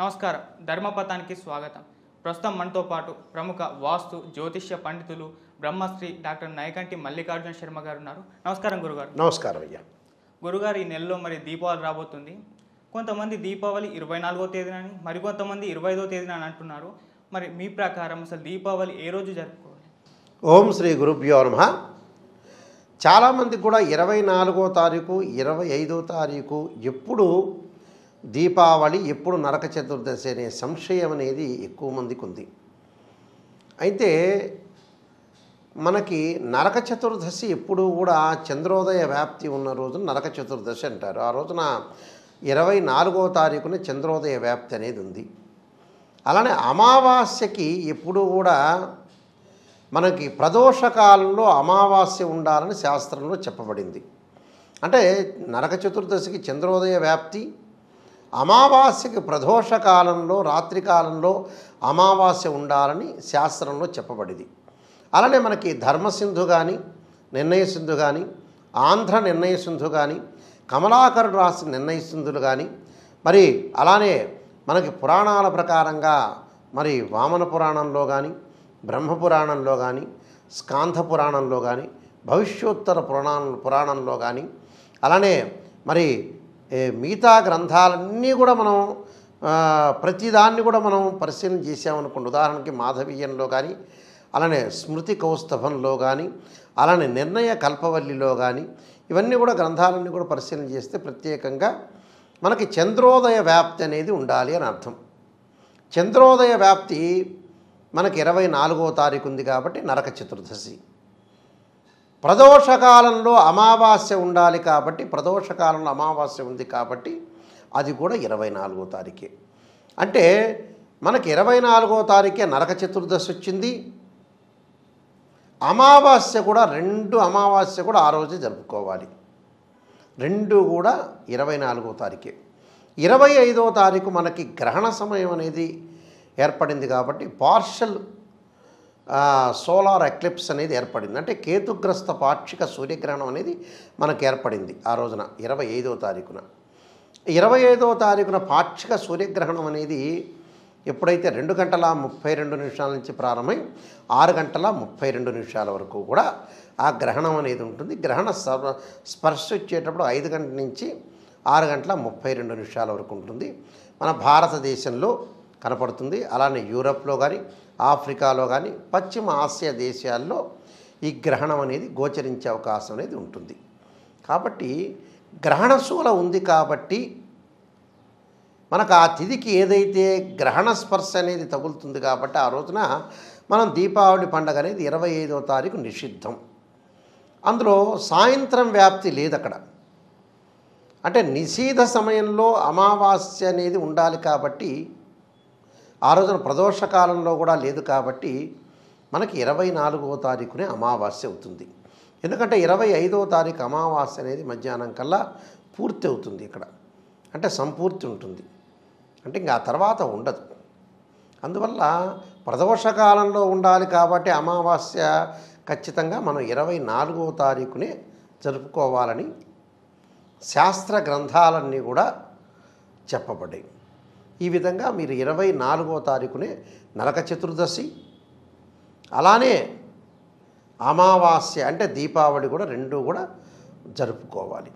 నమస్కారం ధర్మపథానికి స్వాగతం ప్రస్తుతం మనతో పాటు ప్రముఖ వాస్తు జ్యోతిష్య పండితులు బ్రహ్మశ్రీ డాక్టర్ నయకంటి మల్లికార్జున శర్మ గారు ఉన్నారు నమస్కారం గురుగారు నమస్కారం అయ్యా గురుగారు ఈ నెలలో మరి దీపావళి రాబోతుంది కొంతమంది దీపావళి ఇరవై నాలుగో తేదీనని మరికొంతమంది ఇరవై ఐదో తేదీన అని అంటున్నారు మరి మీ ప్రకారం అసలు దీపావళి ఏ రోజు జరుపుకోవాలి ఓం శ్రీ గురుభ్యో నమ చాలామంది కూడా ఇరవై నాలుగో తారీఖు ఇరవై ఐదో తారీఖు ఎప్పుడు దీపావళి ఎప్పుడు నరక చతుర్దశి అనే సంశయం అనేది ఎక్కువ మందికి ఉంది అయితే మనకి నరక చతుర్దశి ఎప్పుడు కూడా చంద్రోదయ వ్యాప్తి ఉన్న రోజున నరక చతుర్దశి అంటారు ఆ రోజున ఇరవై నాలుగవ తారీఖున చంద్రోదయ వ్యాప్తి అనేది ఉంది అలానే అమావాస్యకి ఎప్పుడు కూడా మనకి ప్రదోషకాలంలో అమావాస్య ఉండాలని శాస్త్రంలో చెప్పబడింది అంటే నరక చతుర్దశికి చంద్రోదయ వ్యాప్తి అమావాస్యకి ప్రదోష కాలంలో రాత్రికాలంలో అమావాస్య ఉండాలని శాస్త్రంలో చెప్పబడింది అలానే మనకి ధర్మసింధు కానీ నిర్ణయసింధు కానీ ఆంధ్ర నిర్ణయ సింధు కానీ కమలాకరుడు రాసిన సింధులు కానీ మరి అలానే మనకి పురాణాల ప్రకారంగా మరి వామన పురాణంలో కానీ బ్రహ్మపురాణంలో కానీ స్కాంధ పురాణంలో కానీ భవిష్యోత్తర పురాణ పురాణంలో కానీ అలానే మరి మిగతా గ్రంథాలన్నీ కూడా మనం ప్రతిదాన్ని కూడా మనం పరిశీలన చేసామనుకోండి ఉదాహరణకి మాధవీయంలో కానీ అలానే స్మృతి కౌస్తభంలో కానీ అలానే నిర్ణయ కల్పవల్లిలో కానీ ఇవన్నీ కూడా గ్రంథాలన్నీ కూడా పరిశీలన చేస్తే ప్రత్యేకంగా మనకి చంద్రోదయ వ్యాప్తి అనేది ఉండాలి అని అర్థం చంద్రోదయ వ్యాప్తి మనకి ఇరవై నాలుగో తారీఖు ఉంది కాబట్టి నరక చతుర్దశి ప్రదోషకాలంలో అమావాస్య ఉండాలి కాబట్టి ప్రదోషకాలంలో అమావాస్య ఉంది కాబట్టి అది కూడా ఇరవై నాలుగో తారీఖే అంటే మనకి ఇరవై నాలుగో తారీఖే నరక చతుర్దశి వచ్చింది అమావాస్య కూడా రెండు అమావాస్య కూడా ఆ రోజే జరుపుకోవాలి రెండు కూడా ఇరవై నాలుగో తారీఖే ఇరవై ఐదో తారీఖు మనకి గ్రహణ సమయం అనేది ఏర్పడింది కాబట్టి పార్షల్ సోలార్ ఎక్లిప్స్ అనేది ఏర్పడింది అంటే కేతుగ్రస్త పాక్షిక సూర్యగ్రహణం అనేది మనకు ఏర్పడింది ఆ రోజున ఇరవై ఐదో తారీఖున ఇరవై ఐదో తారీఖున పాక్షిక సూర్యగ్రహణం అనేది ఎప్పుడైతే రెండు గంటల ముప్పై రెండు నిమిషాల నుంచి ప్రారంభమై ఆరు గంటల ముప్పై రెండు నిమిషాల వరకు కూడా ఆ గ్రహణం అనేది ఉంటుంది గ్రహణ స్పర్శ వచ్చేటప్పుడు ఐదు గంటల నుంచి ఆరు గంటల ముప్పై రెండు నిమిషాల వరకు ఉంటుంది మన భారతదేశంలో కనపడుతుంది అలానే యూరప్లో కానీ ఆఫ్రికాలో కానీ పశ్చిమ ఆసియా దేశాల్లో ఈ గ్రహణం అనేది గోచరించే అవకాశం అనేది ఉంటుంది కాబట్టి గ్రహణశూల ఉంది కాబట్టి మనకు ఆ తిథికి ఏదైతే గ్రహణ స్పర్శ అనేది తగులుతుంది కాబట్టి ఆ రోజున మనం దీపావళి పండుగ అనేది ఇరవై ఐదో తారీఖు నిషిద్ధం అందులో సాయంత్రం వ్యాప్తి లేదు అక్కడ అంటే నిషీధ సమయంలో అమావాస్య అనేది ఉండాలి కాబట్టి ఆ రోజున ప్రదోష కాలంలో కూడా లేదు కాబట్టి మనకి ఇరవై నాలుగవ తారీఖునే అమావాస్య అవుతుంది ఎందుకంటే ఇరవై ఐదవ తారీఖు అమావాస్య అనేది మధ్యాహ్నం కల్లా పూర్తి అవుతుంది ఇక్కడ అంటే సంపూర్తి ఉంటుంది అంటే ఇంకా ఆ తర్వాత ఉండదు అందువల్ల ప్రదోష కాలంలో ఉండాలి కాబట్టి అమావాస్య ఖచ్చితంగా మనం ఇరవై నాలుగవ తారీఖునే జరుపుకోవాలని శాస్త్ర గ్రంథాలన్నీ కూడా చెప్పబడ్డాయి ఈ విధంగా మీరు ఇరవై నాలుగో తారీఖునే నరక చతుర్దశి అలానే అమావాస్య అంటే దీపావళి కూడా రెండు కూడా జరుపుకోవాలి